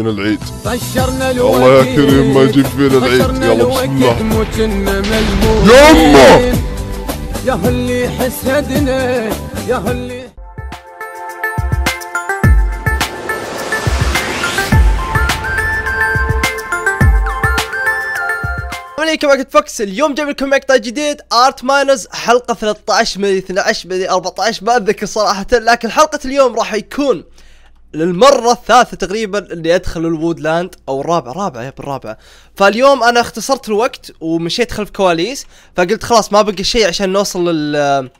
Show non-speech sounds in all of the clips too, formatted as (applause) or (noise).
فينا العيد الله يا كريم ما يجيب فينا العيد يلا بسم الله يما يا اللي حسدنا يا اللي عليكم وقت فوكس اليوم جايب لكم مقطع جديد ارت ماينز حلقه 13 من 12 من 14 ما اتذكر صراحه لكن حلقه اليوم راح يكون للمرة الثالثة تقريبا اللي ادخل لاند او الرابعة رابعة يا الرابعة فاليوم انا اختصرت الوقت ومشيت خلف كواليس فقلت خلاص ما بقي شيء عشان نوصل لل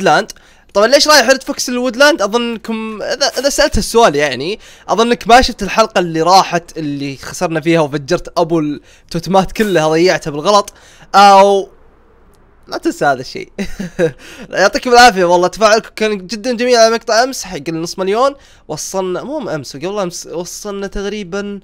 لاند طبعا ليش رايح ريد فوكس لاند اظنكم اذا اذا سالت السؤال يعني اظنك ما شفت الحلقه اللي راحت اللي خسرنا فيها وفجرت ابو التوتمات كلها ضيعتها بالغلط او لا تنسى هذا الشيء (laughs) يعطيكم العافيه والله تفاعلكم كان جدا جميل على مقطع امس حق النص مليون وصلنا مو امس قبل امس وصلنا تقريبا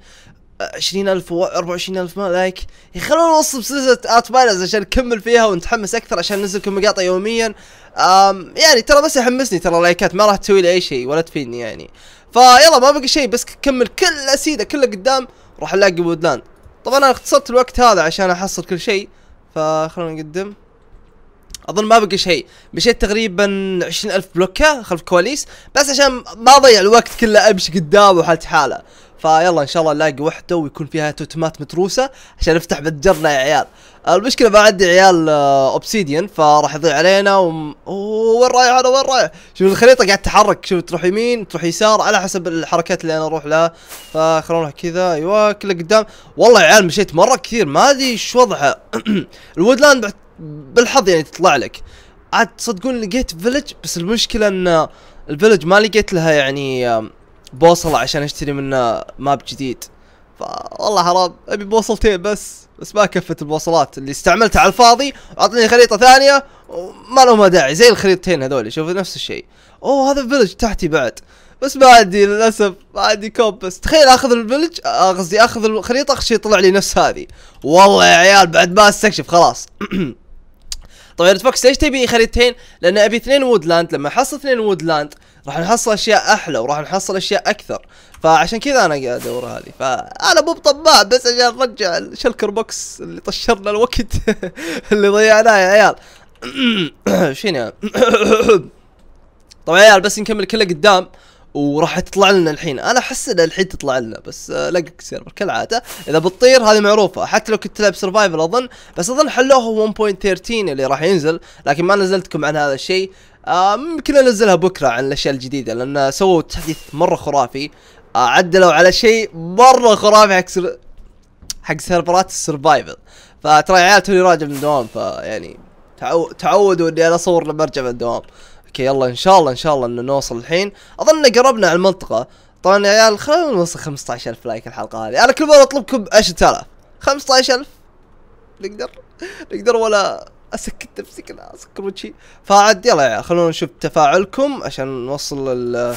20000 و 24000 لايك يا خلونا نوصل بسلسله ارت بايلرز عشان نكمل فيها ونتحمس اكثر عشان ننزل لكم مقاطع يوميا أم يعني ترى بس يحمسني ترى لايكات ما راح تسوي لي اي شيء ولا تفيدني يعني فيلا ما بقى شيء بس كمل كل اسيده كلها قدام راح الاقي وودلاند طبعا انا اختصرت الوقت هذا عشان احصل كل شيء فخلونا نقدم اظن ما بقى شيء مشيت تقريبا 20000 بلوكه خلف الكواليس بس عشان ما اضيع الوقت كله امشي قدام وحالتي حاله فيلا ان شاء الله نلاقي وحده ويكون فيها توتمات متروسه عشان نفتح متجرنا يا عيال آه، المشكله ما عندي عيال اوبسيديان آه، فراح يضيع علينا و... وين رايح انا وين رايح شوف الخريطه قاعد تتحرك شوف تروح يمين تروح يسار على حسب الحركات اللي انا اروح لها فخلونا كذا ايوه كله قدام والله يا عيال مشيت مره كثير ما ادري ايش وضعها (clears throat) الودلاند بالحظ يعني تطلع لك عاد تصدقون لقيت فيلج بس المشكله ان الفيلج ما لقيت لها يعني بوصله عشان اشتري منه ماب جديد فوالله حرام ابي بوصلتين بس بس ما كفت البوصلات اللي استعملتها على الفاضي اعطني خريطه ثانيه وما لهم داعي زي الخريطتين هذول شوف نفس الشيء اوه هذا الفيلج تحتي بعد بس ما عندي للاسف ما عندي كومبس تخيل اخذ الفيلج آه، قصدي اخذ الخريطه اخشي يطلع لي نفس هذه والله يا عيال بعد ما استكشف خلاص (clears throat) طبعا ريد فوكس ليش تبي خريطتين لان ابي اثنين وودلاند لما احصل اثنين وودلاند راح نحصل اشياء احلى وراح نحصل اشياء اكثر فعشان كذا انا قاعد ادور هذه فانا مو بطباع بس عشان نرجع الشلكر بوكس اللي طشرنا الوقت (laughs) اللي ضيعناه يا عيال (clears throat) شنو طبعا (clears throat) طيب يا عيال بس نكمل كله قدام وراح تطلع لنا الحين انا احس انها الحين تطلع لنا بس آه، لقك سيرفر كالعاده اذا بتطير هذه معروفه حتى لو كنت تلعب سرفايفل اظن بس اظن حلوها 1.13 اللي راح ينزل لكن ما نزلتكم عن هذا الشيء آه، ممكن انزلها بكره عن الاشياء الجديده لان سووا تحديث مره خرافي آه، عدلوا على شيء مره خرافي حق سر... حق سيرفرات السرفايفل فترى عيال توني راجع من الدوام فيعني تعودوا اني انا اصور لما ارجع من الدوام اوكي يلا ان شاء الله ان شاء الله انه نوصل الحين اظن قربنا على المنطقه طبعا يا عيال خلونا نوصل 15000 لايك الحلقه هذه انا كل مره اطلبكم 10000 15000 نقدر نقدر ولا اسكت نفسي كذا اسكر وجهي فعد يلا يا عيال خلونا نشوف تفاعلكم عشان نوصل ال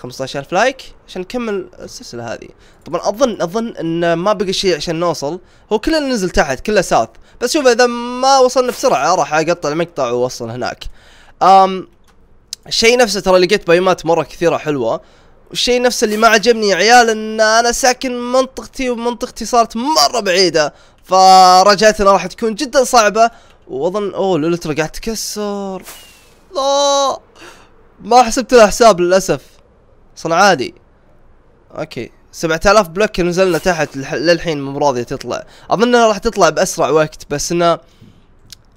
15000 لايك عشان نكمل السلسله هذه طبعا اظن اظن ان ما بقى شيء عشان نوصل هو كله ننزل تحت كله ساوث بس شوف اذا ما وصلنا بسرعه راح اقطع المقطع واوصل هناك امم الشيء نفسه ترى لقيت بيمات مرة كثيرة حلوة والشيء نفسه اللي ما عجبني يا عيال ان انا ساكن منطقتي ومنطقتي صارت مرة بعيدة فرجعتنا راح تكون جدا صعبة واظن اوه الالترا قاعد تكسر لا ما حسبت له حساب للاسف صنع عادي اوكي 7000 بلوك نزلنا تحت للحين مو راضية تطلع اظن انها راح تطلع باسرع وقت بس انه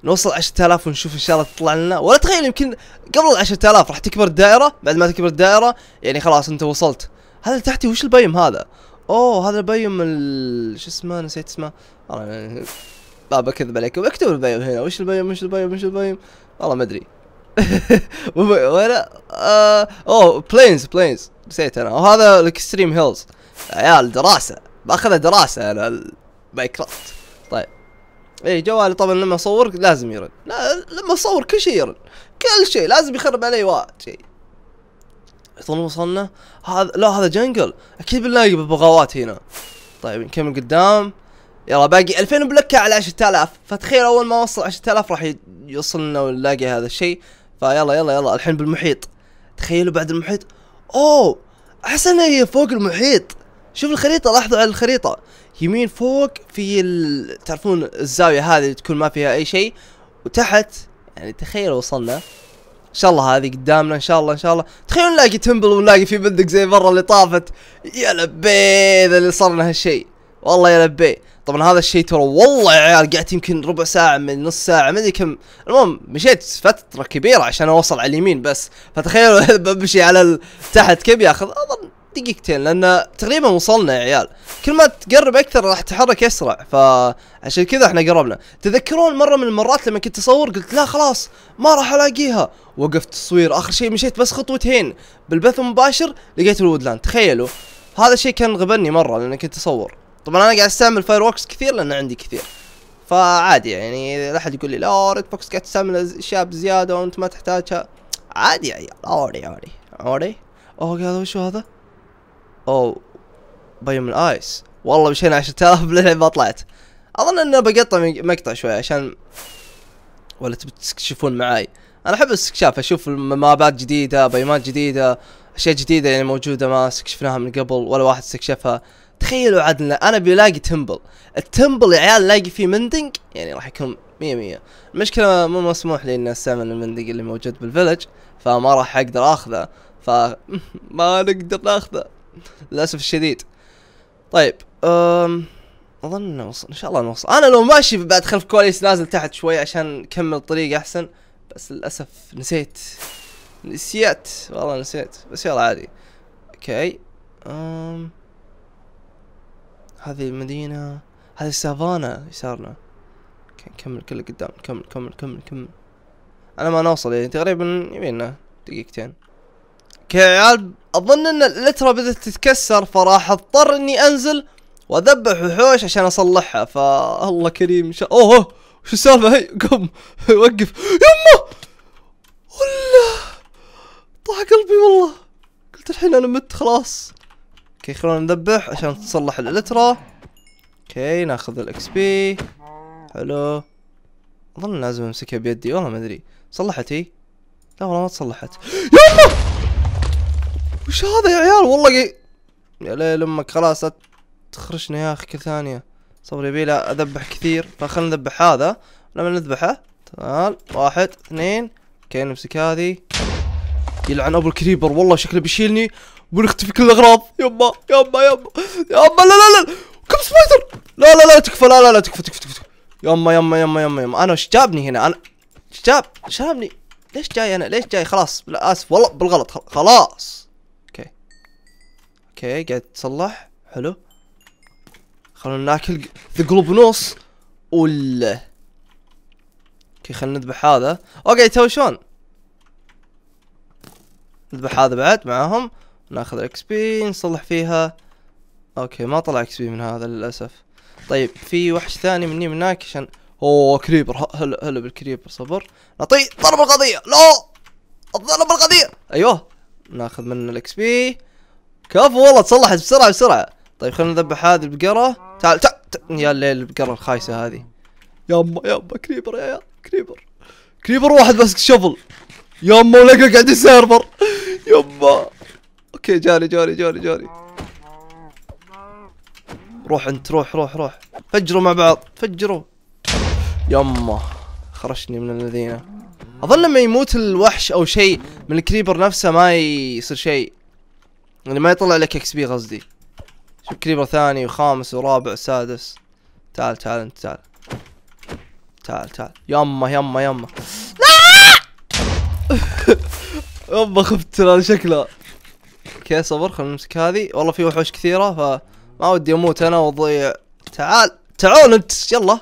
نوصل 10000 ونشوف ان شاء الله تطلع لنا ولا تخيل يمكن قبل ال 10000 راح تكبر الدائره بعد ما تكبر الدائره يعني خلاص انت وصلت هذا اللي تحتي وش البيم هذا اوه هذا البيم ال... شو اسمه نسيت اسمه والله بابا كذب عليكم اكتب البيم هنا وش البيم وش البيم وش البيم والله ما ادري (laughs) وين آه اوه بلينز بلينز نسيت انا وهذا الاكستريم هيلز عيال دراسه باخذها دراسه انا ماينكرافت اي جوالي طبعا لما اصور لازم يرن لا لما اصور كل شيء يرن كل شيء لازم يخرب علي واجد شيء يظن وصلنا هذا لا هذا جنجل اكيد بنلاقي ببغاوات هنا طيب نكمل قدام يلا باقي 2000 بلكة على 10000 فتخيل اول ما وصل 10000 راح يوصلنا ونلاقي هذا الشيء فيلا يلا يلا الحين بالمحيط تخيلوا بعد المحيط اوه احسن هي فوق المحيط شوف الخريطة لاحظوا على الخريطة يمين فوق في ال... تعرفون الزاويه هذه اللي تكون ما فيها اي شيء وتحت يعني تخيلوا وصلنا ان شاء الله هذه قدامنا ان شاء الله ان شاء الله تخيلوا نلاقي تمبل ونلاقي في بندق زي مره اللي طافت يا لبي اذا اللي صار لنا هالشيء والله يا لبي طبعا هذا الشيء ترى والله يا عيال قعدت يمكن ربع ساعه من نص ساعه ما ادري كم المهم مشيت فتره كبيره عشان اوصل على اليمين بس فتخيلوا (laughs) بمشي على تحت كم ياخذ اظن دقيقتين لان تقريبا وصلنا يا عيال كل ما تقرب اكثر راح تتحرك اسرع فعشان كذا احنا قربنا تذكرون مره من المرات لما كنت اصور قلت لا خلاص ما راح الاقيها وقفت التصوير اخر شيء مشيت بس خطوتين بالبث المباشر لقيت الودلاند تخيلوا هذا الشيء كان غبني مره لان كنت اصور طبعا انا قاعد استعمل فاير ووكس كثير لان عندي كثير فعادي يعني لا احد يقول لي لا ريد بوكس قاعد تستعمل اشياء بزياده وانت ما تحتاجها عادي يا عيال اوري اوري اوري اوه هذا وشو هذا اوه بيوم الايس والله مشينا 10000 للحين ما طلعت اظن ان بقطع مقطع شوي عشان ولا تبي تستكشفون معاي انا احب الاستكشاف اشوف مابات جديده بيمات جديده اشياء جديده يعني موجوده ما استكشفناها من قبل ولا واحد استكشفها تخيلوا عاد انا بلاقي تمبل التمبل يا عيال لاقي فيه مندنج يعني راح يكون مية مية المشكلة مو مسموح لي اني استعمل المندق اللي موجود بالفيلج فما راح اقدر اخذه فما (laughs) نقدر ناخذه للاسف الشديد طيب أم... اظن نوصل ان شاء الله نوصل انا لو ماشي بعد خلف كواليس نازل تحت شوي عشان نكمل الطريق احسن بس للاسف نسيت نسيت والله نسيت بس يلا عادي اوكي أم... هذه المدينة هذه السافانا يسارنا اوكي نكمل كله قدام نكمل نكمل نكمل نكمل انا ما نوصل يعني تقريبا يبينا دقيقتين اوكي عيال اظن ان الالترا بدأت تتكسر فراح اضطر اني انزل واذبح وحوش عشان اصلحها فالله كريم شاء اوه شو السالفه هي قم وقف يمه ولا طاح قلبي والله قلت الحين انا مت خلاص اوكي خلونا نذبح عشان تصلح الالترا اوكي ناخذ الاكس بي حلو اظن لازم امسكها بيدي والله ما ادري صلحت هي لا والله ما تصلحت يمه وش هذا يا عيال والله يا ليل امك خلاص تخرجنا يا اخي كل ثانيه صبر يبي لا اذبح كثير فخلنا نذبح هذا لما نذبحه تعال واحد اثنين اوكي نمسك هذه يلعن ابو الكريبر والله شكله بيشيلني ونختفي كل الاغراض يبا يبا يبا يبا لا لا لا كم سبايدر لا لا لا تكفى لا لا لا تكفى تكفى تكفى يما يما يما يما يما انا ايش جابني هنا انا ايش جاب ايش جابني ليش جاي انا ليش جاي خلاص لا اسف والله بالغلط خلاص اوكي قاعد تصلح حلو خلونا ناكل ذا قلوب ونص ولا اوكي خلنا نذبح هذا اوكي تو يتهاوشون نذبح هذا بعد معاهم ناخذ الاكس بي نصلح فيها اوكي ما طلع اكس بي من هذا للاسف طيب في وحش ثاني مني من هناك عشان اوه كريبر هلا هلا بالكريبر صبر نعطيه ضرب القضيه لا الضرب القضيه ايوه ناخذ منه الاكس بي كفو والله تصلحت بسرعه بسرعه طيب خلينا نذبح هذه البقره تعال تعال يا الليل البقره الخايسه هذه يما يما كريبر يا عيال كريبر كريبر واحد بس شفل يما ولقى قاعد السيرفر يما اوكي جاني جاني جاني جاني روح انت روح روح روح فجروا مع بعض فجروا يما خرجني من الذين اظن لما يموت الوحش او شيء من الكريبر نفسه ما يصير شيء اللي يعني ما يطلع لك اكس بي قصدي شوف كريبر ثاني وخامس ورابع وسادس تعال تعال انت تعال تعال تعال يما يما يما (laughs) يما خفت ترى شكلها اوكي صبر خلنا نمسك هذه والله في وحوش كثيره فما ودي اموت انا واضيع تعال تعال انت يلا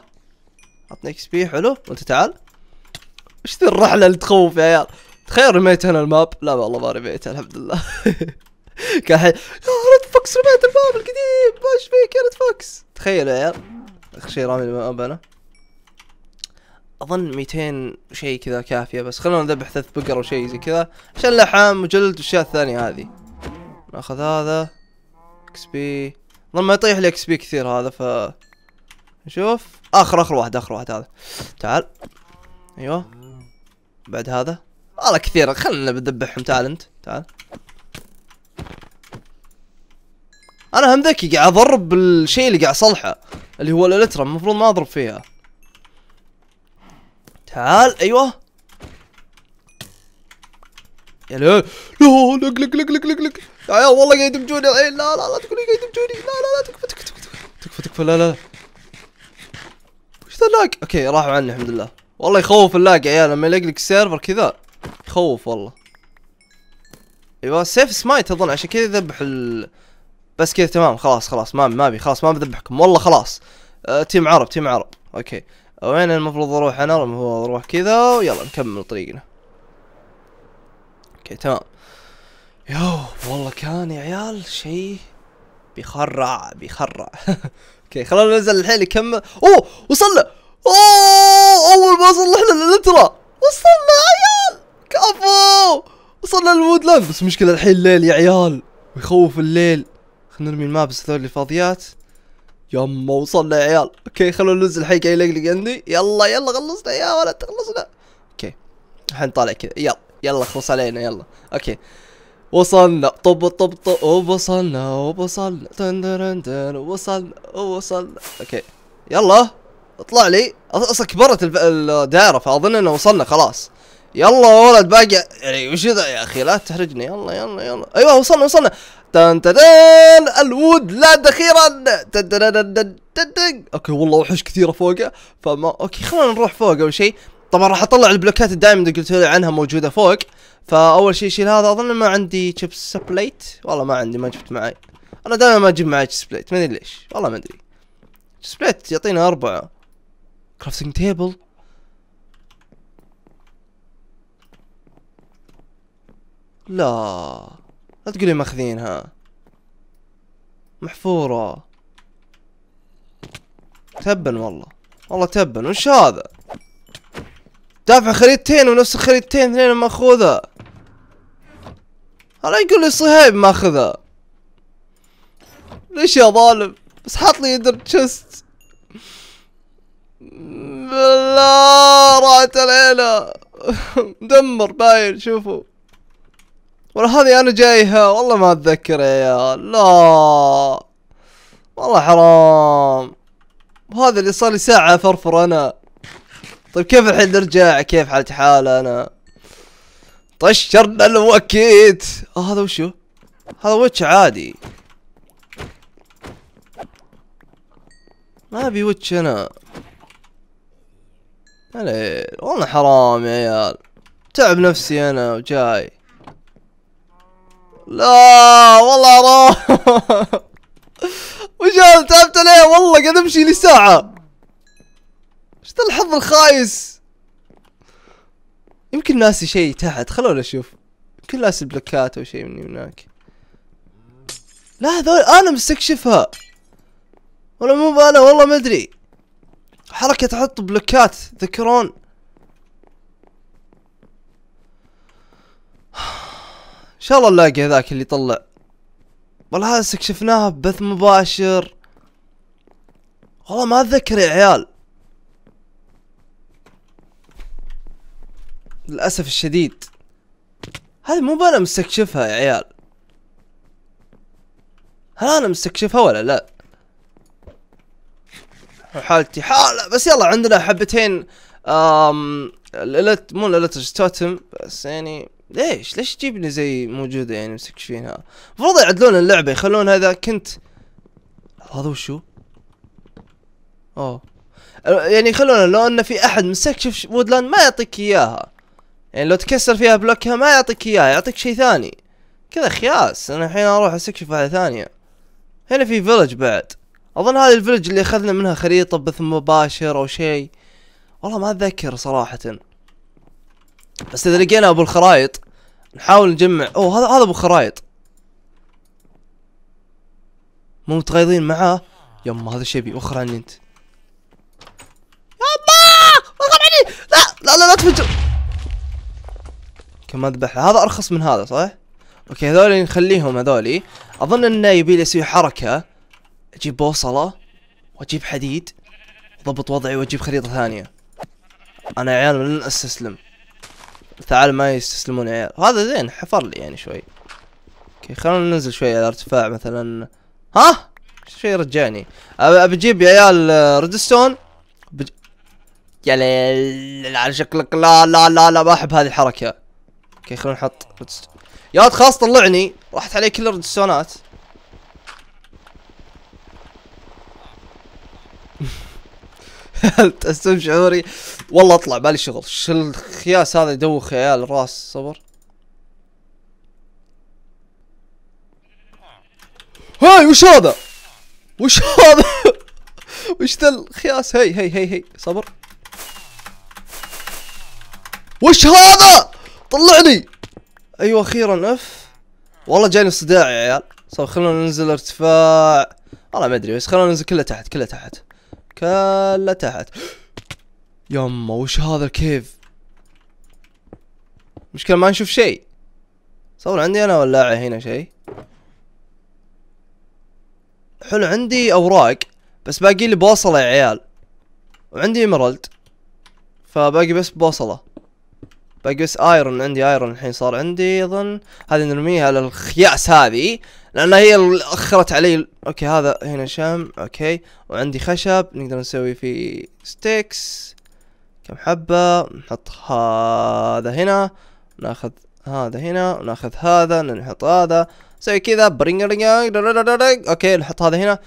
عطني اكس بي حلو وانت تعال وش ذي الرحله اللي تخوف يا عيال تخيل رميت انا الماب لا والله ما رميت الحمد لله (laughs) كان حي... ريد فوكس رميت الباب القديم ايش فيك يا ريد فوكس تخيلوا يا عيال اخر شيء رامي الباب انا اظن 200 شيء كذا كافيه بس خلونا نذبح ثلاث بقر وشيء زي كذا عشان لحام وجلد والاشياء الثانيه هذه ناخذ هذا اكس بي اظن ما يطيح لي اكس بي كثير هذا ف نشوف اخر اخر واحد اخر واحد هذا تعال ايوه بعد هذا والله كثير خلنا بنذبحهم تعال انت تعال انا هم ذكي قاعد اضرب بالشيء اللي قاعد اصلحه اللي هو الالترا المفروض ما اضرب فيها تعال ايوه يا لا لا لق لك لك لك لك لق يا عيال والله قاعد يدمجوني الحين لا لا لا تقولي قاعد يدمجوني لا لا لا تكفى تكفى تكفى تكفى تكفى لا لا وش ذا اللاج؟ اوكي راحوا عني الحمد لله والله يخوف اللاج يا عيال لما يلقلق السيرفر كذا يخوف والله ايوه سيف سمايت اظن عشان كذا يذبح ال بس كذا تمام خلاص خلاص ما ما ابي خلاص ما بذبحكم والله خلاص آه تيم عرب تيم عرب اوكي وين المفروض اروح انا المفروض اروح كذا ويلا نكمل طريقنا اوكي تمام يو والله كان يا عيال شيء بيخرع بيخرع (laughs) اوكي خلونا ننزل الحين نكمل اوه وصلنا اوه اول ما صلحنا للانترا وصلنا يا عيال كفو وصلنا لاند بس مشكلة الحين الليل يا عيال ويخوف الليل خلينا نرمي المابس هذول اللي فاضيات يما وصلنا يا عيال اوكي خلونا ننزل الحين قاعد يلقلق عندي يلا يلا خلصنا يا ولد خلصنا اوكي الحين طالع كذا يلا يلا خلص علينا يلا اوكي وصلنا طب طب طب وصلنا وصلنا تندرندن وصلنا وصلنا اوكي يلا اطلع لي اصلا كبرت الدائره فاظن انه وصلنا خلاص يلا يا ولد باقي يعني وش ذا يا اخي لا تحرجني يلا يلا يلا ايوه وصلنا وصلنا تن تن الود لا اخيرا اوكي والله وحوش كثيره فوقه فما اوكي خلينا نروح فوق اول شيء طبعا راح اطلع البلوكات الدايم اللي قلت لي عنها موجوده فوق فاول شيء شيل هذا اظن ما عندي تشيبس بليت والله ما عندي ما جبت معي انا دائما ما اجيب معي تشيبس بليت ما ادري ليش والله ما ادري تشيبس بليت يعطينا اربعه كرافتنج تيبل لا لا تقولي ماخذينها محفورة تبا والله والله تبا وش هذا دافع خريطتين ونفس الخريطتين اثنين ماخوذة هلا يقول لي صهيب ماخذها ليش يا ظالم بس حط لي يدر تشست لا راحت علينا مدمر (laughs) باين شوفوا ولا هذه انا جايها والله ما اتذكر يا عيال لا والله حرام وهذا اللي صار لي ساعة فرفر انا طيب كيف الحين نرجع كيف حالتي حالة انا طشرنا الوقت آه هذا وشو هذا وش عادي ما ابي وش انا يا والله حرام يا عيال تعب نفسي انا وجاي لا والله راح (laughs) وش تعبت عليه والله قاعد امشي لي ساعة ايش ذا الحظ الخايس يمكن ناسي شيء تحت خلونا اشوف يمكن ناسي بلوكات او شيء من هناك لا هذول انا مستكشفها ولا مو انا والله ما ادري حركة تحط بلوكات تذكرون شاء الله نلاقي هذاك اللي طلع والله هذا استكشفناه ببث مباشر والله ما اتذكر يا عيال للاسف الشديد هذه مو انا مستكشفها يا عيال هل انا مستكشفها ولا لا حالتي حالة بس يلا عندنا حبتين آم الالت مو الالت توتم بس يعني ليش ليش تجيبنا زي موجوده يعني مستكشفينها المفروض يعدلون اللعبه يخلون هذا كنت هذا وشو اوه يعني يخلونه لو انه في احد مستكشف وودلاند ما يعطيك اياها يعني لو تكسر فيها بلوكها ما يعطيك اياها يعطيك شيء ثاني كذا خياس انا الحين اروح استكشف واحده ثانيه هنا في فيلج بعد اظن هذا الفيلج اللي اخذنا منها خريطه بث مباشر او شيء والله ما اتذكر صراحه بس اذا لقينا ابو الخرايط نحاول نجمع اوه هذا هذا ابو الخرايط مو متغيظين معاه يما هذا شبي وخر عني انت يما وخر عني لا لا لا, لا تفجر كم اذبح هذا ارخص من هذا صح؟ اوكي هذول نخليهم هذولي اظن انه يبي لي اسوي حركه اجيب بوصله واجيب حديد واضبط وضعي واجيب خريطه ثانيه انا يا عيال لن استسلم تعال ما يستسلمون عيال هذا زين حفر لي يعني شوي اوكي خلونا ننزل شوي على ارتفاع مثلا ها شوي رجعني ابي اجيب يا عيال ريدستون آه، بج... يا ليل على شكلك لا لا لا لا ما احب هذه الحركه اوكي خلونا نحط ريدستون يا خلاص طلعني راحت علي كل الريدستونات هل شعوري والله اطلع بالي شغل شو الخياس هذا يدوخ خيال الراس صبر هاي وش هذا وش هذا (laughs) وش ذا الخياس هي هي هي هي صبر وش هذا طلعني ايوه اخيرا اف والله جاني صداع يا عيال صبر خلونا ننزل ارتفاع والله ما ادري بس خلونا ننزل كله تحت كله تحت كله تحت يما وش هذا الكيف مشكلة ما نشوف شيء صور عندي انا ولاعة هنا شيء حلو عندي اوراق بس باقي لي بوصلة يا عيال وعندي ايمرالد فباقي بس بوصلة باقي بس ايرون عندي ايرون الحين صار عندي اظن هذه نرميها للخياس هذه لانها هي اللي اخرت علي اوكي هذا هنا شام اوكي وعندي خشب نقدر نسوي فيه ستيكس كم حبة نحط هذا هنا ناخذ هذا هنا وناخذ هذا نحط هذا نسوي كذا برينج رينج اوكي نحط هذا هنا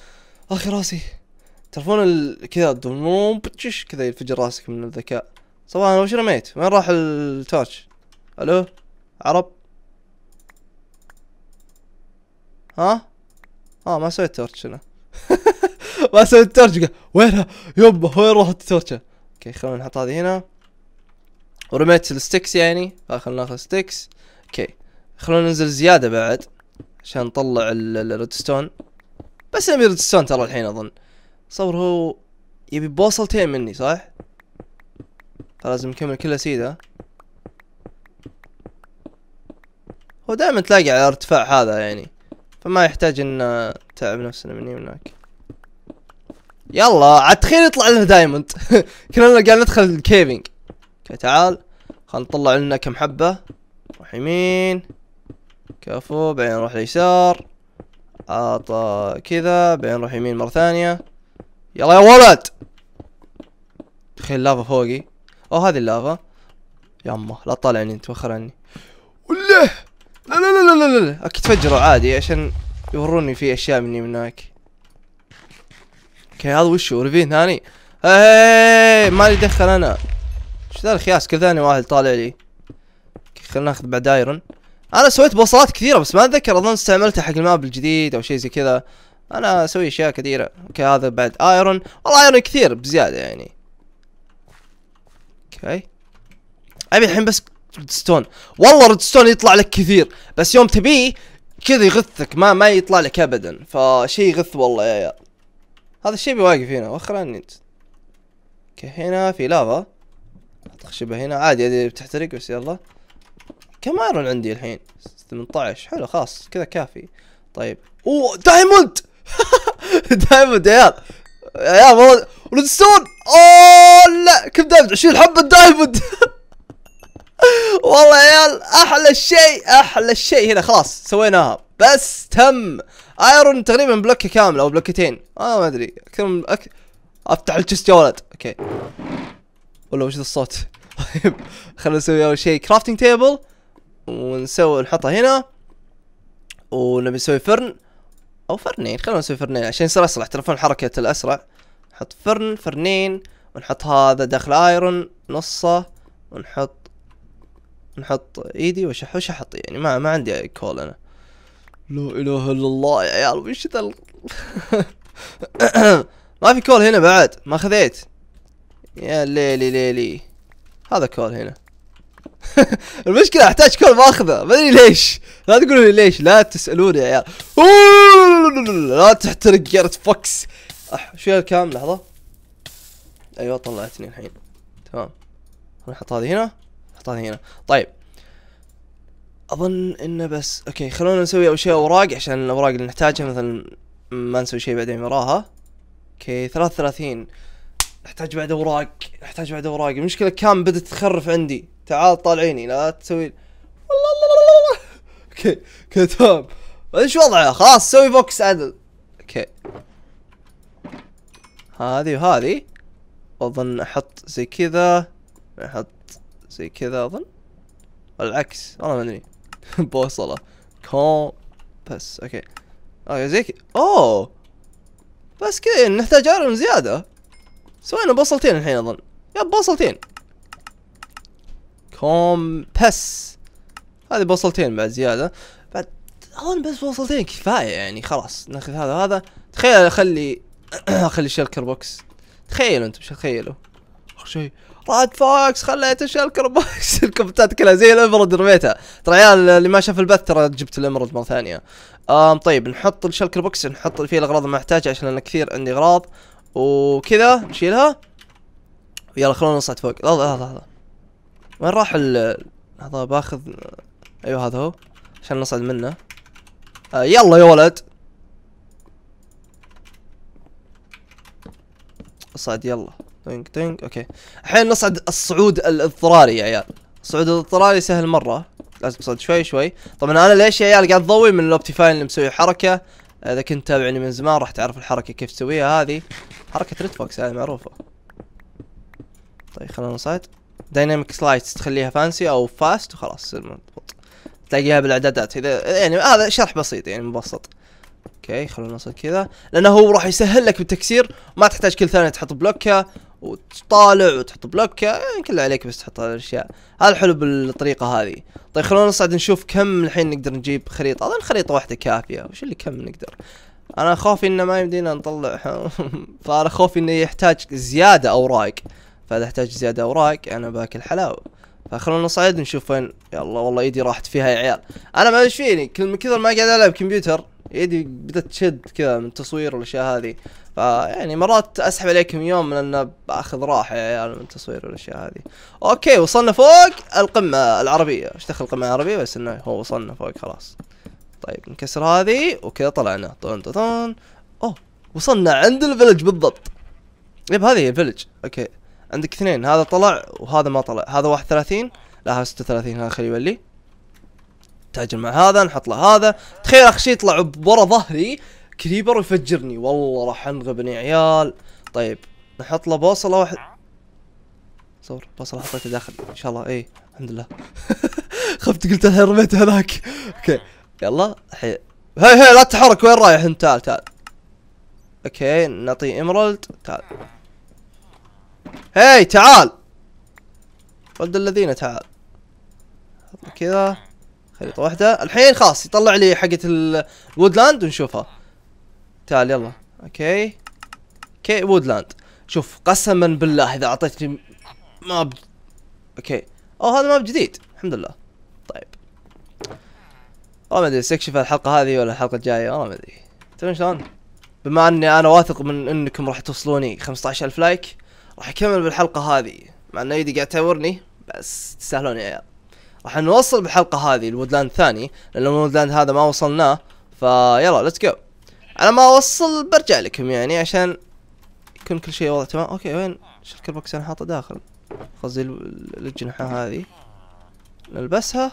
اخي راسي تعرفون ال... كذا كذا ينفجر راسك من الذكاء صباحا وش رميت؟ وين راح التورش؟ الو عرب ها اه ما سويت تورتش انا (laughs) ما سويت تورتش وينها يبا وين راحت التورتش؟ اوكي خلونا نحط هذه هنا ورميت الستكس يعني خلنا ناخذ ستكس اوكي خلونا ننزل زيادة بعد عشان نطلع الريدستون بس نبي ريدستون ترى الحين اظن صور هو يبي بوصلتين مني صح؟ فلازم نكمل كلها سيدة هو دائما تلاقي على الارتفاع هذا يعني فما يحتاج ان تعب نفسنا من هناك يلا عاد تخيل يطلع لنا دايموند (laughs) كنا قال ندخل الكيفنج اوكي تعال خلينا نطلع لنا كم حبه نروح يمين كفو بعدين نروح اليسار عطى كذا بعدين نروح يمين مره ثانيه يلا يا ولد تخيل اللافا فوقي او هذه اللافا الله لا انت توخر عني والله لا لا لا لا لا اكيد فجروا عادي عشان يوروني في اشياء مني من هناك اوكي هذا وشو ريفين ثاني ايه مالي دخل انا ايش ذا الخياس كل ثاني واحد طالع لي خلينا ناخذ بعد ايرون انا سويت بوصلات كثيره بس ما اتذكر اظن استعملتها حق الماب الجديد او شيء زي كذا انا اسوي اشياء كثيره اوكي هذا بعد ايرون والله ايرون كثير بزياده يعني اوكي ابي الحين بس ريدستون والله ريدستون يطلع لك كثير بس يوم تبيه كذا يغثك ما ما يطلع لك ابدا فشي يغث والله يا عيال هذا الشيء بيواقف هنا وخر عني انت هنا في لافا تخشبه هنا عادي هذه بتحترق بس يلا كم ايرون عندي الحين 18 حلو خلاص كذا كافي طيب اوه دايموند (laughs) دايموند يا عيال يا عيال والله ريدستون اوه لا كم دايموند 20 حبه دايموند (laughs) والله يا عيال احلى شيء احلى شيء هنا خلاص سويناها بس تم ايرون تقريبا بلوكه كامله او بلوكتين انا آه ما ادري اكثر من أك... افتح الجست يا ولد اوكي ولا وش الصوت طيب خلينا نسوي اول شيء كرافتنج تيبل ونسوي نحطها هنا ونبي نسوي فرن او فرنين خلينا نسوي فرنين عشان يصير اسرع تعرفون حركه الاسرع نحط فرن فرنين ونحط هذا داخل ايرون نصه ونحط نحط ايدي واشح وش احط يعني ما ما عندي اي كول انا لا اله الا الله يا عيال وش ذا (coughs) ما في كول هنا بعد ما خذيت يا ليلي ليلي هذا كول هنا (laughs) المشكلة احتاج كول ما اخذه ما ادري ليش لا تقولوا لي ليش لا تسألوني يا عيال (laughs) لا تحترق يا فوكس شو الكام لحظة ايوه طلعتني الحين تمام نحط هذه هنا حطها هنا طيب اظن انه بس اوكي خلونا نسوي اول شيء اوراق عشان الاوراق اللي نحتاجها مثلا ما نسوي شيء بعدين وراها اوكي 33 نحتاج بعد اوراق نحتاج بعد اوراق المشكلة كان بدت تخرف عندي تعال طالعيني لا تسوي والله الله الله الله اوكي كذا تمام ايش وضعه خلاص سوي بوكس عدل اوكي هذه وهذه اظن احط زي كذا احط زي كذا اظن العكس والله ما ادري (laughs) بوصله كومبس اوكي اوكي زي كذا اوه بس كذا يعني نحتاج ايرون زياده سوينا بوصلتين الحين اظن يا بوصلتين كومبس هذه بوصلتين بعد زياده بعد اظن بس بوصلتين كفايه يعني خلاص ناخذ هذا وهذا تخيل اخلي (coughs) اخلي الشيركر بوكس تخيلوا انتم شو تخيلوا اخر شيء طاحت فوكس خليته الشلكر بوكس الكومنتات كلها زي الامرد رميتها ترى عيال اللي ما شاف البث ترى جبت الامرد مره ثانيه آم طيب نحط الشلكر بوكس نحط فيه الاغراض ما احتاجها عشان انا كثير عندي اغراض وكذا نشيلها يلا خلونا نصعد فوق لحظه لحظه لا وين راح ال هذا باخذ ايوه هذا هو عشان نصعد منه آه يلا يا ولد اصعد يلا تنك تنك اوكي الحين نصعد الصعود الاضطراري يا عيال الصعود الاضطراري سهل مره لازم تصعد شوي شوي طبعا انا ليش يا عيال قاعد ضوي من الاوبتيفاين اللي مسوي حركه اذا كنت تابعني من زمان راح تعرف الحركه كيف تسويها هذه حركه ريد فوكس هذه معروفه طيب خلينا نصعد دايناميك سلايدز تخليها فانسي او فاست وخلاص تلاقيها بالاعدادات اذا يعني هذا شرح بسيط يعني مبسط اوكي خلونا نصل كذا لانه هو راح يسهل لك بالتكسير ما تحتاج كل ثانيه تحط بلوكه وتطالع وتحط بلوك يعني كله عليك بس تحط الاشياء هذا الحلو بالطريقه هذه طيب خلونا نصعد نشوف كم الحين نقدر نجيب خريطه اظن خريطه واحده كافيه وش اللي كم نقدر انا خوفي انه ما يمدينا نطلع (laughs) فانا خوفي انه يحتاج زياده اوراق فاذا احتاج زياده اوراق انا باكل حلاوه فخلونا نصعد نشوف وين يلا والله ايدي راحت فيها يا عيال انا ما ايش فيني كل من كثر ما قاعد العب كمبيوتر يدي تشد كذا من التصوير والاشياء هذه فيعني مرات اسحب عليكم يوم لان باخذ راحه يا يعني عيال من التصوير والاشياء هذه اوكي وصلنا فوق القمه العربيه ايش دخل القمه العربيه بس انه هو وصلنا فوق خلاص طيب نكسر هذه وكذا طلعنا طن طن اوه وصلنا عند الفيلج بالضبط يب هذه هي الفيلج اوكي عندك اثنين هذا طلع وهذا ما طلع هذا 31 لا هذا 36 هذا خليه يولي تاجر مع هذا نحط له هذا تخيل اخر شيء يطلع ورا ظهري كريبر ويفجرني والله راح انغبني عيال طيب نحط له بوصله واحد صور بوصله حطيته داخل ان شاء الله اي الحمد لله (laughs) خفت قلت الحين رميت هذاك اوكي يلا الحين هاي هاي لا تتحرك وين رايح انت تعال تعال اوكي نعطيه امرالد تعال هاي تعال ولد الذين تعال كذا خريطه طيب، واحده الحين خلاص يطلع لي حقه الوودلاند ونشوفها تعال يلا اوكي اوكي وودلاند شوف قسما بالله اذا اعطيتني ماب اوكي او هذا ماب جديد الحمد لله طيب والله ما ادري استكشف الحلقه هذه ولا الحلقه الجايه والله ما ادري تدرون شلون بما اني انا واثق من انكم راح توصلوني 15000 لايك راح اكمل بالحلقه هذه مع ان ايدي قاعد تعورني بس تستاهلون يا عيال راح نوصل بالحلقه هذه الودلاند الثاني لان الودلاند هذا ما وصلناه فيلا ليتس جو انا ما اوصل برجع لكم يعني عشان يكون كل شيء وضع تمام اوكي وين شركة البوكس انا حاطه داخل قصدي الاجنحه هذه نلبسها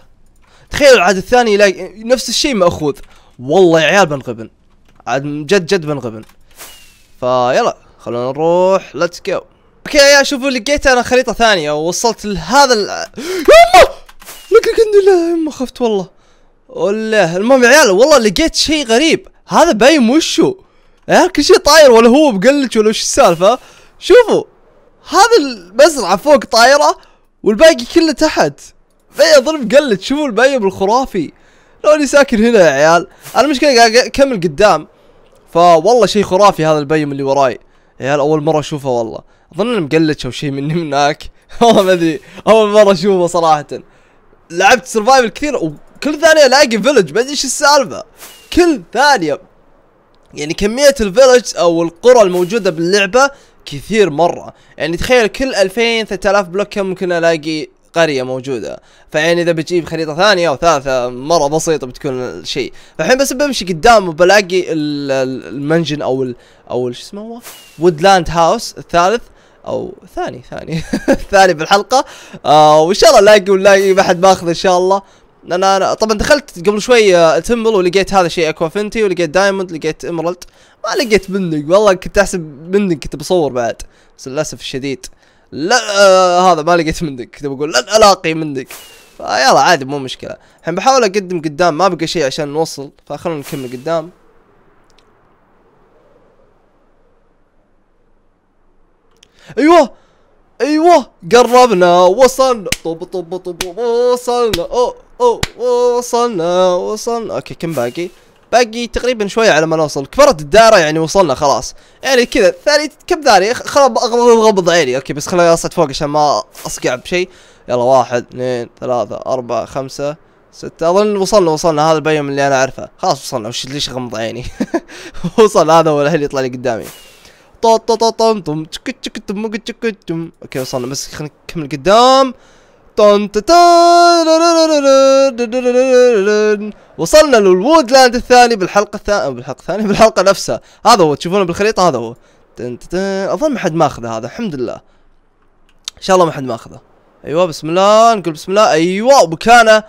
تخيلوا العاد الثاني يلاقي نفس الشيء ماخوذ والله يا عيال بنغبن عاد جد جد بنغبن فيلا خلونا نروح ليتس جو اوكي يا شوفوا لقيت انا خريطه ثانيه ووصلت لهذا ال... (gasps) لك الحمد لله ما خفت والله والله المهم يا عيال والله لقيت شيء غريب هذا باين وشو عيال كل شيء طاير ولا هو بقلج ولا وش السالفه شوفوا هذا المزرعه فوق طايره والباقي كله تحت في ضرب قلت شوفوا البيب الخرافي لو اني ساكن هنا يا عيال المشكله قاعد اكمل قدام فوالله شيء خرافي هذا البيم اللي وراي يا عيال اول مره اشوفه والله اظن انه مقلتش او شيء مني من هناك (laughs) والله ما ادري اول مره اشوفه صراحه لعبت سرفايفل كثير وكل ثانيه الاقي فيلج ما ادري ايش السالفه كل ثانيه يعني كميه الفيلج او القرى الموجوده باللعبه كثير مره يعني تخيل كل 2000 3000 بلوك كم ممكن الاقي قريه موجوده فيعني اذا بتجيب خريطه ثانيه او ثالثه مره بسيطه بتكون الشيء فالحين بس بمشي قدام وبلاقي المنجن او الـ او شو اسمه هو وودلاند هاوس الثالث او ثاني ثاني (laughs) ثاني بالحلقه آه وان شاء الله لايك ولاقي ما حد ماخذ ان شاء الله انا انا طبعا دخلت قبل شوي تمبل آه، ولقيت هذا شيء اكوافنتي ولقيت دايموند لقيت امرالد ما لقيت بندق والله كنت احسب بندق كنت بصور بعد بس للاسف الشديد لا آه هذا ما لقيت مندق كنت بقول لن الاقي مندق فيلا عادي مو مشكله الحين بحاول اقدم قدام ما بقى شيء عشان نوصل فخلونا نكمل قدام ايوه ايوه قربنا وصلنا طب طب طب وصلنا اوه اوه وصلنا وصلنا اوكي كم باقي؟ باقي تقريبا شوية على ما نوصل كبرت الدائرة يعني وصلنا خلاص يعني كذا ثاني كم ثانية خلاص غمض عيني اوكي بس خليني اصعد فوق عشان ما اصقع بشيء يلا واحد اثنين ثلاثة أربعة خمسة ستة اظن وصلنا وصلنا هذا البيوم اللي انا اعرفه خلاص وصلنا وش ليش اغمض عيني (laughs) وصل هذا هو اللي يطلع لي قدامي طم طم تشك تشك تم تشك تم اوكي وصلنا بس خلينا نكمل قدام طن وصلنا لاند الثاني بالحلقة الثانية بالحلقة الثانية (laughs) بالحلقة نفسها هذا هو تشوفونه بالخريطة هذا هو اظن ما حد ماخذه هذا الحمد لله ان شاء الله ما حد ماخذه ايوه بسم الله نقول بسم الله ايوه مكانه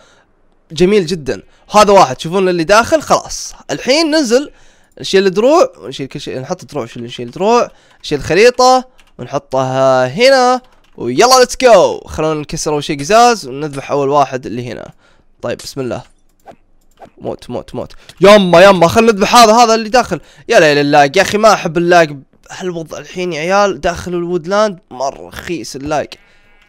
جميل جدا هذا واحد تشوفون اللي داخل خلاص الحين ننزل نشيل الدروع ونشيل كل شيء نحط دروع شيل نشيل دروع نشيل الخريطة ونحطها هنا ويلا ليتس جو خلونا نكسر اول شيء قزاز ونذبح اول واحد اللي هنا طيب بسم الله موت موت موت يما يما خلنا نذبح هذا هذا اللي داخل يا ليل اللاج يا اخي ما احب اللايك هالوضع الحين يا عيال داخل الودلاند مره رخيص اللايك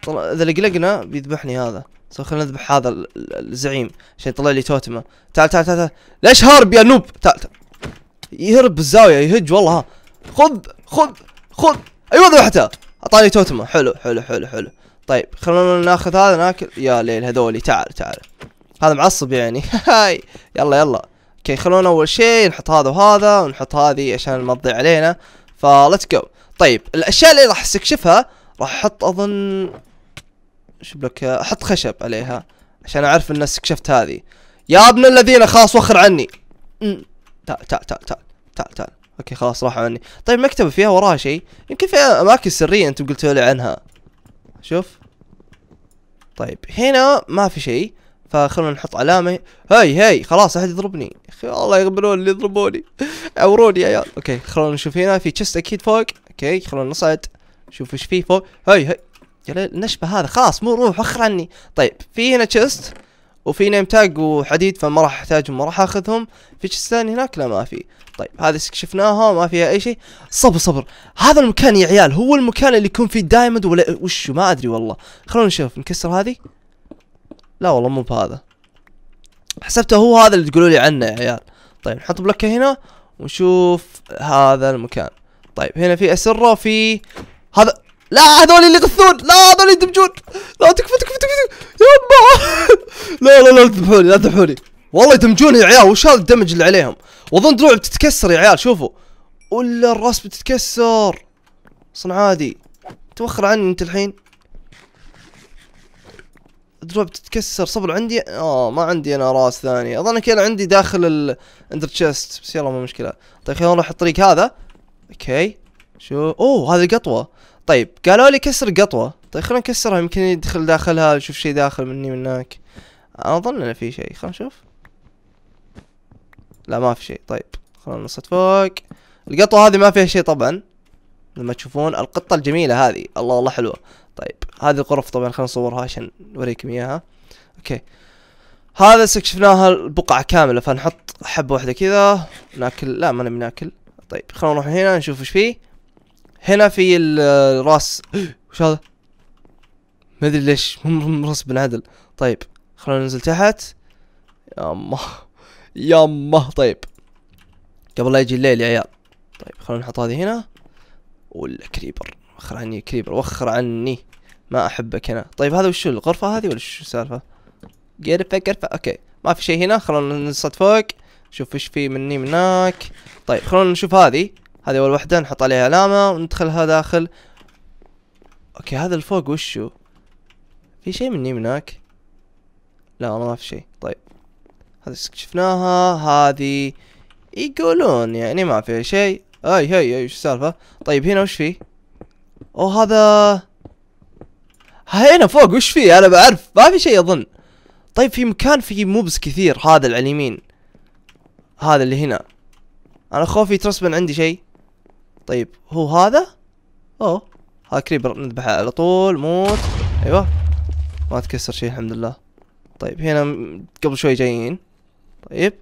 اذا لقلقنا بيذبحني هذا سو خلينا نذبح هذا الزعيم عشان يطلع لي توتمه تعال تعال تعال, تعال. ليش هارب يا نوب تعال تعال يهرب بالزاويه يهج والله خذ خذ خذ ايوه ذبحته اعطاني توتمه حلو حلو حلو حلو طيب خلونا ناخذ هذا ناكل يا ليل هذولي تعال تعال هذا معصب يعني (laughs) هاي يلا يلا اوكي خلونا اول شيء نحط هذا وهذا ونحط هذه عشان ما تضيع علينا فليتس جو طيب الاشياء اللي راح استكشفها راح احط اظن شو لك احط خشب عليها عشان اعرف ان استكشفت هذه يا ابن الذين خلاص وخر عني م. تعال تعال تعال تعال تعال تعال اوكي خلاص راح عني طيب المكتبة فيها وراها شيء يمكن فيها اماكن سرية انتم قلتوا لي عنها شوف طيب هنا ما في شيء فخلونا نحط علامة هاي هاي خلاص احد يضربني اخي الله يغبرون اللي يضربوني عوروني (laughs) يا عيال اوكي خلونا نشوف هنا في تشست اكيد فوق اوكي خلونا نصعد شوف ايش فيه فوق هاي هاي يا النشبة هذا خلاص مو روح وخر عني طيب في هنا تشست وفي نيم تاج وحديد فما راح احتاجهم وراح اخذهم في شستان هناك لا ما في طيب هذه استكشفناها ما فيها اي شيء صبر صبر هذا المكان يا عيال هو المكان اللي يكون فيه دايموند ولا وش ما ادري والله خلونا نشوف نكسر هذه لا والله مو بهذا حسبته هو هذا اللي تقولوا لي عنه يا عيال طيب نحط بلوكه هنا ونشوف هذا المكان طيب هنا في اسره في هذا لا هذول اللي يغثون لا هذول اللي يدمجون لا تكفى تكفى تكفى يما (laughs) لا لا لا تذبحوني لا تذبحوني والله يدمجون يا عيال وش هذا الدمج اللي عليهم واظن دروع بتتكسر يا عيال شوفوا ولا الراس بتتكسر اصلا عادي توخر عني انت الحين دروع بتتكسر صبر عندي اه ما عندي انا راس ثاني اظن كان عندي داخل الاندر تشيست بس يلا ما مشكله طيب خلينا نروح الطريق هذا اوكي شو اوه هذه قطوه طيب قالوا لي كسر قطوه طيب خلونا نكسرها يمكن يدخل داخلها نشوف شيء داخل مني من هناك انا اظن انه في شيء خلونا نشوف لا ما في شيء طيب خلونا ننصت فوق القطوه هذه ما فيها شيء طبعا لما تشوفون القطه الجميله هذه الله والله حلوه طيب هذه الغرف طبعا خلينا نصورها عشان نوريكم اياها اوكي هذا استكشفناها البقعة كاملة فنحط حبة واحدة كذا ناكل لا ما نبي ناكل طيب خلونا نروح هنا نشوف ايش فيه هنا في الراس (gasps) وش هذا ما ادري ليش راس بن عدل طيب خلونا ننزل تحت يامه (laughs) يامه طيب قبل لا يجي الليل يا عيال طيب خلونا نحط هذه هنا ولا كريبر وخر عني كريبر وخر عني ما احبك هنا طيب هذا وشو الغرفه هذه ولا شو السالفه قرفه قرفه اوكي ما في شيء هنا خلونا نصعد فوق شوف ايش في مني من هناك طيب خلونا نشوف هذه هذه اول وحده نحط عليها علامه وندخلها داخل اوكي هذا الفوق وشو في شيء مني هناك لا والله ما في شيء طيب هذا استكشفناها هذه يقولون يعني ما في شيء اي هي اي وش السالفه طيب هنا وش فيه او هذا هنا فوق وش فيه انا بعرف ما في شيء اظن طيب في مكان فيه موبس كثير هذا على اليمين هذا اللي هنا انا خوفي ترسبن عندي شيء طيب هو هذا اوه ها كريبر نذبحه على طول موت ايوه ما تكسر شيء الحمد لله طيب هنا قبل شوي جايين طيب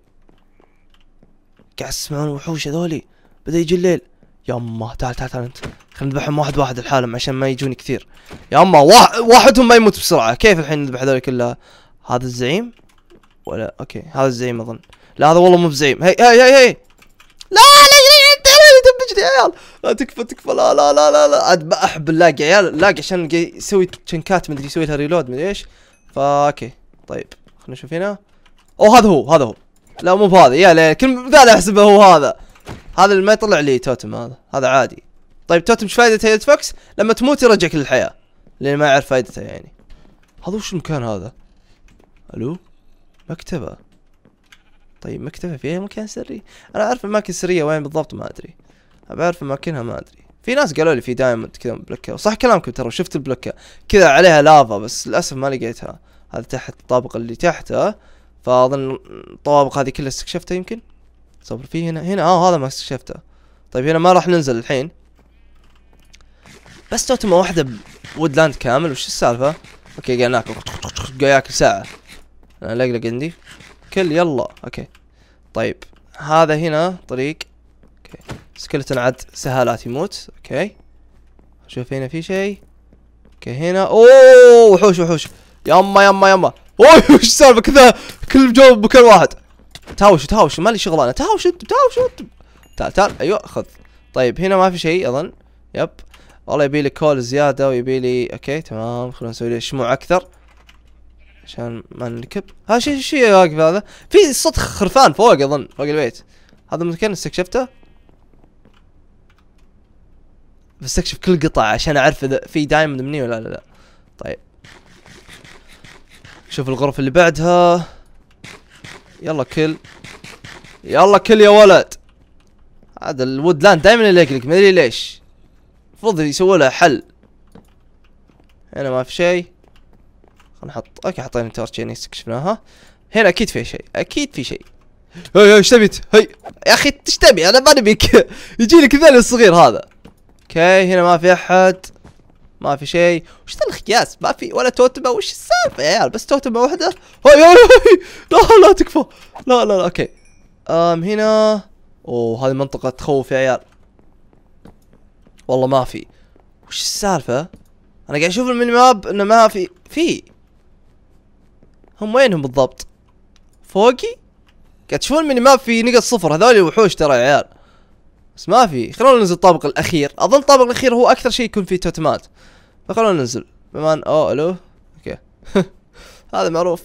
قاعد تسمعون وحوش هذولي بدا يجي الليل اما تعال تعال تعال انت خلينا نذبحهم واحد واحد لحالهم عشان ما يجوني كثير يما واحد واحدهم ما يموت بسرعه كيف الحين نذبح هذول كلها هذا الزعيم ولا اوكي هذا الزعيم اظن لا هذا والله مو بزعيم هي هي هي, هي. لا اجري يا عيال لا تكفى تكفى لا لا لا لا لا عاد احب اللاج يا عيال اللاج عشان يسوي تشنكات مدري يسوي لها ريلود مدري ايش فا اوكي طيب خلينا نشوف هنا اوه هذا هو هذا هو لا مو بهذا يا ليل كل ذا احسبه هو هذا هذا اللي ما يطلع لي توتم هذا هذا عادي طيب توتم ايش فائدته يا فوكس لما تموت يرجعك للحياه لان ما يعرف فائدته يعني هذا وش المكان هذا الو مكتبه طيب مكتبه فيها مكان سري انا اعرف اماكن سريه وين بالضبط ما ادري بعرف اماكنها ما ادري في ناس قالوا لي في دايموند كذا بلوكه صح كلامكم ترى شفت البلوكه كذا عليها لافا بس للاسف ما لقيتها هذا تحت الطابق اللي تحته فاظن الطوابق هذه كلها استكشفتها يمكن صبر في هنا هنا اه هذا ما استكشفته طيب هنا ما راح ننزل الحين بس توتمه واحده بودلاند كامل وش السالفه اوكي قاعد ناكل قاعد ياكل ساعه انا لقلق عندي كل يلا اوكي طيب هذا هنا طريق اوكي سكلتن عاد سهالات يموت اوكي شوف هنا في شيء اوكي هنا اوه وحوش وحوش يما يما يما اوه وش السالفه كذا كل جو بكل واحد تهاوش تهاوش مالي شغل انا تهاوش انت تهاوش انت تعال تعال ايوه خذ طيب هنا ما في شيء اظن يب والله يبي لي كول زياده ويبي لي اوكي تمام خلونا نسوي لي شموع اكثر عشان ما ننكب ها شي شي واقف هذا في صوت خرفان فوق اظن فوق البيت هذا ممكن استكشفته بستكشف كل قطعة عشان اعرف اذا في دايموند مني ولا لا لا طيب شوف الغرف اللي بعدها يلا كل يلا كل يا ولد هذا الود لاند دايما يلقلك ما ادري ليش المفروض يسوي له حل هنا ما في شيء خلنا نحط اوكي حطينا تورتش هنا استكشفناها هنا اكيد في شيء اكيد في شيء هاي هاي ايش تبي هاي يا اخي ايش تبي انا ما نبيك (laughs) يجي لك الصغير هذا اوكي هنا ما في احد ما في شيء وش ذا الخياس ما في ولا توتمه وش السالفه يا عيال بس توتمه واحده هاي هاي هاي لا لا تكفى لا لا لا اوكي ام هنا اوه هذه منطقه تخوف يا عيال والله ما في وش السالفه انا قاعد اشوف الميني ماب انه ما في في هم وينهم بالضبط فوقي قاعد تشوفون الميني ماب في نقط صفر هذول وحوش ترى يا عيال بس ما في خلونا ننزل الطابق الاخير اظن الطابق الاخير هو اكثر شيء يكون فيه توتمات فخلونا ننزل بما اوه الو اوكي (laughs) هذا معروف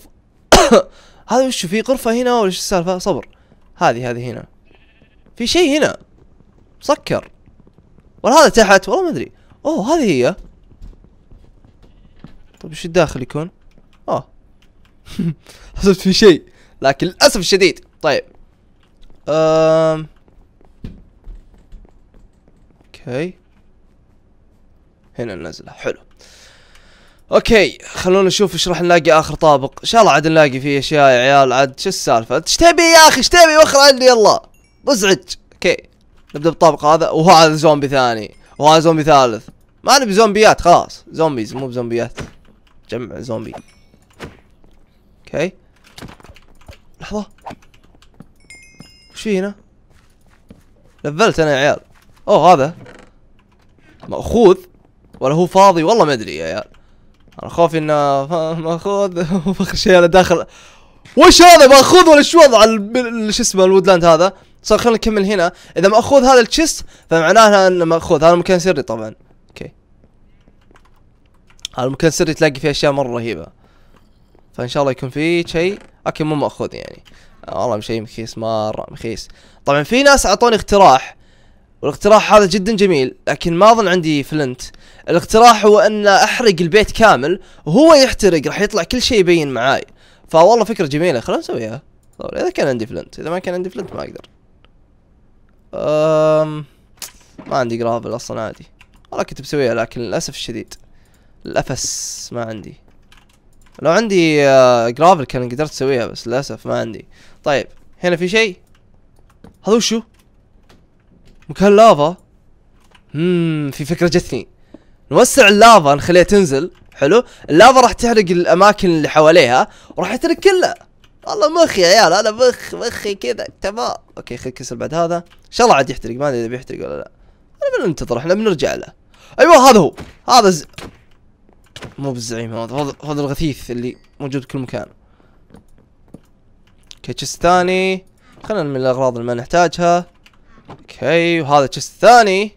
(coughs) هذا وش في غرفه هنا ولا ايش السالفه صبر هذه هذه هنا في شيء هنا مسكر ولا هذا تحت والله ما ادري اوه هذه هي طيب ايش الداخل يكون اه حسبت (laughs) في شيء لكن للاسف الشديد طيب أم اوكي هنا ننزله حلو اوكي خلونا نشوف ايش راح نلاقي اخر طابق ان شاء الله عاد نلاقي فيه اشياء يا عيال عاد شو السالفه ايش تبي يا اخي ايش تبي وخر عني يلا مزعج اوكي نبدا بالطابق هذا وهذا زومبي ثاني وهذا زومبي ثالث ما نبي زومبيات خلاص زومبيز مو بزومبيات جمع زومبي اوكي لحظه وش في هنا لفلت انا يا عيال اوه هذا مأخوذ ولا هو فاضي والله ما ادري يا عيال انا خوفي انه (laughs) مأخوذ واخر (laughs) شيء انا داخل وش هذا مأخوذ ولا شو وضع شو اسمه الودلاند هذا صار خلينا نكمل هنا اذا مأخوذ هذا التشيست فمعناها انه مأخوذ هذا مكان سري طبعا اوكي هذا مكان سري تلاقي فيه اشياء مرة رهيبة فان شاء الله يكون فيه شيء اوكي مو مأخوذ يعني والله شيء مخيس مرة مخيس طبعا في ناس اعطوني اقتراح والاقتراح هذا جدا جميل لكن ما اظن عندي فلنت الاقتراح هو ان احرق البيت كامل وهو يحترق راح يطلع كل شيء يبين معاي فوالله فكره جميله خلنا نسويها اذا كان عندي فلنت اذا ما كان عندي فلنت ما اقدر أم... ما عندي جرافل اصلا عادي والله كنت بسويها لكن للاسف الشديد الافس ما عندي لو عندي جرافل آه، كان قدرت اسويها بس للاسف ما عندي طيب هنا في شيء هذا وشو مكان لافا اممم في فكره جتني نوسع اللافا نخليها تنزل حلو اللافا راح تحرق الاماكن اللي حواليها وراح يحرق كلها والله مخي يا عيال انا مخ مخي كذا تمام اوكي خلي كسر بعد هذا ان شاء الله عاد يحترق ما ادري اذا بيحترق ولا لا انا بننتظر احنا بنرجع له ايوه هذا هو هذا ز... مو بالزعيم هذا هذا الغثيث اللي موجود بكل مكان كيتش ثاني خلينا من الاغراض اللي ما نحتاجها اوكي وهذا تشست ثاني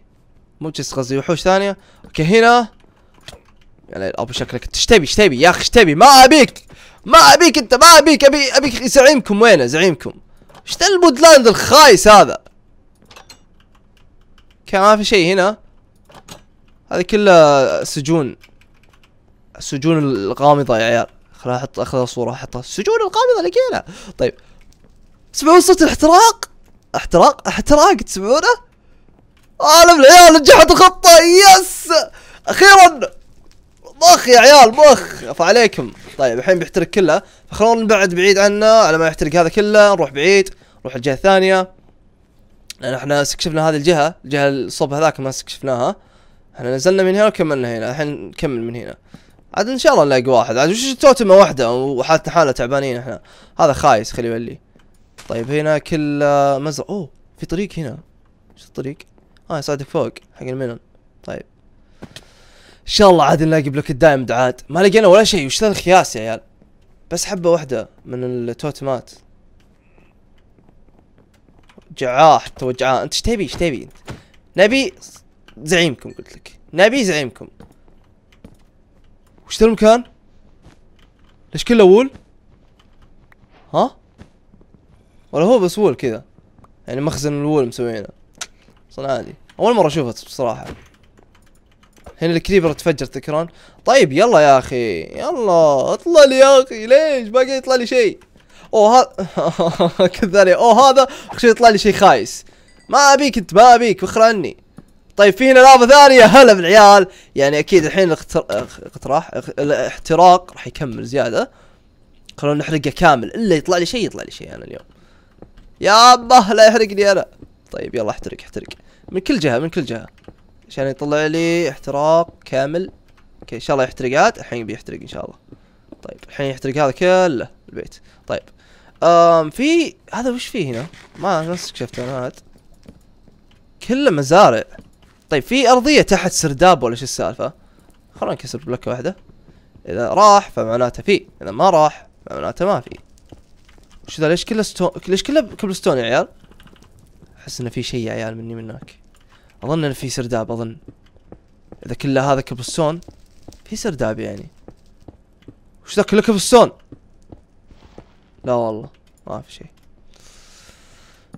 مو تشست قصدي وحوش ثانيه اوكي هنا يعني ابو شكلك ايش تبي ايش تبي يا اخي ايش تبي ما ابيك ما ابيك انت ما ابيك ابي ابيك زعيمكم وينه زعيمكم ايش ذا البودلاند الخايس هذا كان ما في شيء هنا هذه كلها سجون السجون الغامضه يا عيال خليني احط اخذ صوره احطها السجون الغامضه لقينا طيب اسمعوا صوت الاحتراق احتراق احتراق تسمعونه عالم العيال نجحت الخطة يس اخيرا مخ يا عيال مخ عليكم طيب الحين بيحترق كله فخلونا نبعد بعيد عنه على ما يحترق هذا كله نروح بعيد نروح الجهة الثانية لان احنا استكشفنا هذه الجهة الجهة الصوب هذاك ما استكشفناها احنا نزلنا من هنا وكملنا هنا الحين نكمل من هنا عاد ان شاء الله نلاقي واحد عاد وش توتمه واحدة وحالتنا حالة تعبانين احنا هذا خايس خليه يولي طيب هنا كل آه، مزرعة اوه في طريق هنا شو الطريق؟ اه يصعدك فوق حق المنن طيب ان شاء الله عاد نلاقي بلوك الدائم عاد ما لقينا ولا شيء وش ذا الخياس يا عيال بس حبة واحدة من التوتمات جعاه حتى وجعاه انت ايش تبي ايش تبي انت نبي زعيمكم قلت لك نبي زعيمكم وش ذا المكان؟ ليش كله وول؟ ها؟ ولا هو بس وول كذا يعني مخزن الوول مسوينه عادي اول مره اشوفه بصراحه هنا الكريبر تفجر تكران طيب يلا يا اخي يلا اطلع لي يا اخي ليش باقي يطلع لي شيء او (laughs) هذا كذا او هذا خشي يطلع لي شيء خايس ما ابيك انت ما ابيك وخر عني طيب في هنا لافا ثانيه هلا بالعيال يعني اكيد الحين الاقتراح الاحتراق راح يكمل زياده خلونا نحرقه كامل الا يطلع لي شيء يطلع لي شيء انا اليوم يا الله لا يحرقني انا طيب يلا احترق احترق من كل جهه من كل جهه عشان يطلع لي احتراق كامل اوكي ان شاء الله يحترق عاد الحين بيحترق ان شاء الله طيب الحين يحترق هذا كله البيت طيب امم في هذا وش فيه هنا ما نفس استكشفته انا هذا كله مزارع طيب في ارضيه تحت سرداب ولا شو السالفه خلونا نكسر بلوكه واحده اذا راح فمعناته في اذا ما راح فمعناته ما في شو ذا ليش كله ستون ليش كله ستون يا عيال؟ احس انه في شيء يا عيال مني من هناك اظن انه في سرداب اظن اذا كله هذا ستون في سرداب يعني وش ذا كله ستون؟ لا والله ما في شيء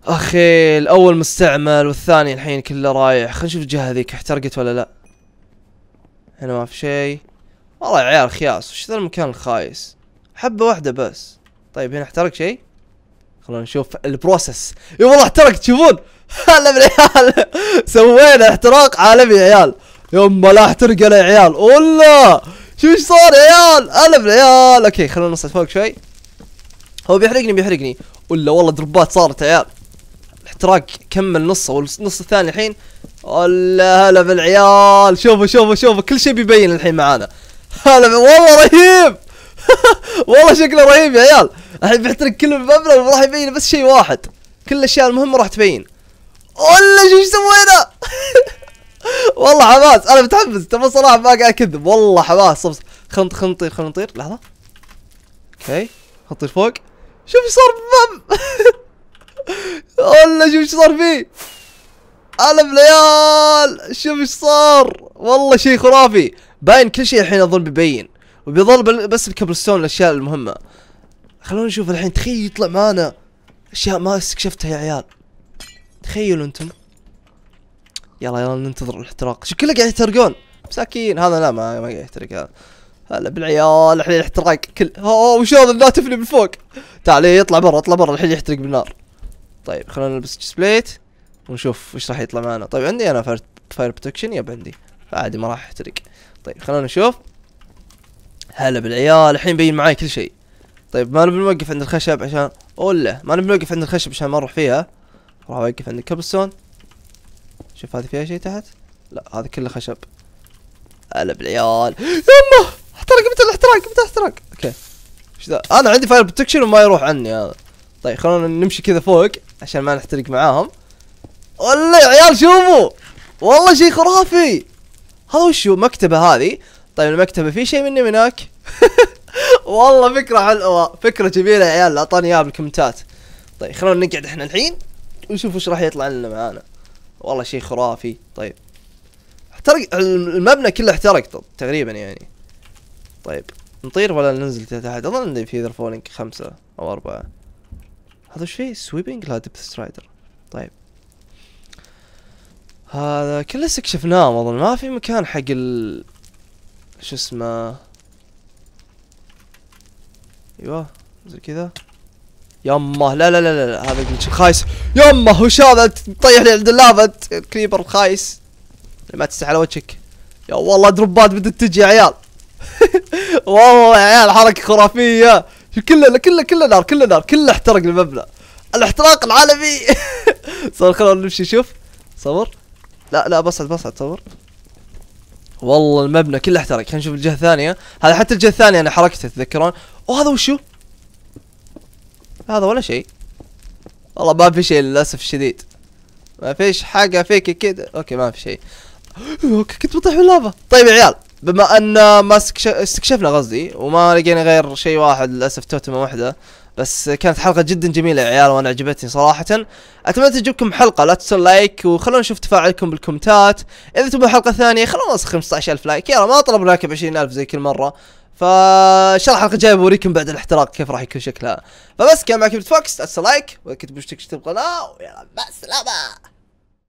اخي الاول مستعمل والثاني الحين كله رايح خلينا نشوف الجهه هذيك احترقت ولا لا هنا ما في شيء والله يا عيال خياس وش ذا المكان الخايس حبه واحده بس طيب هنا احترق شيء خلونا نشوف البروسس اي والله احترق تشوفون (laughs) هلا بالعيال سوينا احتراق عالمي يا عيال يما لا احترق يا عيال ولا شو ايش صار يا عيال هلا بالعيال اوكي خلونا نصعد فوق شوي هو بيحرقني بيحرقني ولا والله دروبات صارت يا عيال الاحتراق كمل نصه والنص الثاني الحين ولا هلا بالعيال شوفوا شوفوا شوفوا كل شيء بيبين الحين معانا هلا والله رهيب (laughs) والله شكله رهيب يا عيال الحين بيحترق كل المبنى وراح يبين بس شيء واحد كل الاشياء المهمه راح تبين ولا شو سوينا (laughs) والله حماس انا متحمس تبى صراحه ما قاعد اكذب والله حماس صبص خلنا خلنا نطير خلنا نطير لحظه اوكي نطير فوق شوف ايش صار بالباب (laughs) والله شوف ايش صار فيه انا بليال شوف ايش صار والله شيء خرافي باين كل شيء الحين اظن بيبين وبيظل بس الكبرستون الاشياء المهمه خلونا نشوف الحين تخيل يطلع معانا اشياء ما استكشفتها يا عيال تخيلوا انتم يلا يلا ننتظر الاحتراق شو كله قاعد يحترقون مساكين هذا لا ما, ما قاعد يحترق هذا هلا بالعيال الحين الاحتراق كل اوه وش هذا الناتف اللي من فوق تعال إيه، يطلع برا اطلع برا الحين يحترق بالنار طيب خلونا نلبس جسبليت ونشوف وش راح يطلع معنا طيب عندي انا فاير بروتكشن يب عندي عادي ما راح يحترق طيب خلونا نشوف هلا بالعيال الحين بين معاي كل شيء طيب ما نبي نوقف عند الخشب عشان ولا ما نبي نوقف عند الخشب عشان ما نروح فيها راح اوقف عند الكبستون شوف هذه فيها شيء تحت لا هذا كله خشب هلا بالعيال يما احترق مثل الاحتراق مثل الاحتراق اوكي ايش ذا انا عندي فاير بروتكشن وما يروح عني هذا طيب خلونا نمشي كذا فوق عشان ما نحترق معاهم والله يا عيال شوفوا والله شيء خرافي هذا وشو مكتبه هذه طيب المكتبة في شيء مني من هناك (laughs) والله فكرة حلوة فكرة جميلة يا عيال اعطاني اياها بالكومنتات طيب خلونا نقعد احنا الحين ونشوف وش راح يطلع لنا معانا والله شيء خرافي طيب احترق المبنى كله احترق تقريبا يعني طيب نطير ولا ننزل تحت اظن في فولينج خمسة او اربعة هذا وش فيه سويبنج لا ديبث سترايدر طيب هذا كله استكشفناه اظن ما في مكان حق ال شو اسمه ايوه زي كذا يمه لا لا لا لا هذا جلتش خايس يمه وش هذا تطيح لي عند اللافا كريبر خايس ما تستحي على وجهك يا والله دروبات بدت تجي يا عيال (laughs) والله يا عيال حركه خرافيه كله كله كله نار كله نار كله احترق المبنى الاحتراق العالمي (laughs) صار خلونا نمشي شوف صور لا لا بصعد بصعد صور والله المبنى كله احترق خلينا نشوف الجهه الثانيه هذا حتى الجهه الثانيه انا حركته تتذكرون وهذا وشو هذا ولا شيء والله ما في شيء للاسف الشديد ما فيش حاجه فيك كده اوكي ما في شيء (gasps) اوكي كنت بطيح اللافا طيب يا عيال بما ان ما استكشفنا قصدي وما لقينا غير شيء واحد للاسف توتمه واحده بس كانت حلقة جدا جميلة يا عيال وانا عجبتني صراحة اتمنى تعجبكم حلقة لا تنسون لايك وخلونا نشوف تفاعلكم بالكومنتات اذا تبون حلقة ثانية خلونا نوصل الف لايك يلا ما ب 20 الف زي كل مرة ان شاء الله الحلقة الجاية بوريكم بعد الاحتراق كيف راح يكون شكلها فبس كان معكم فوكس لا اتس لايك واكيد بوش تكتب القناة ويلا مع السلامة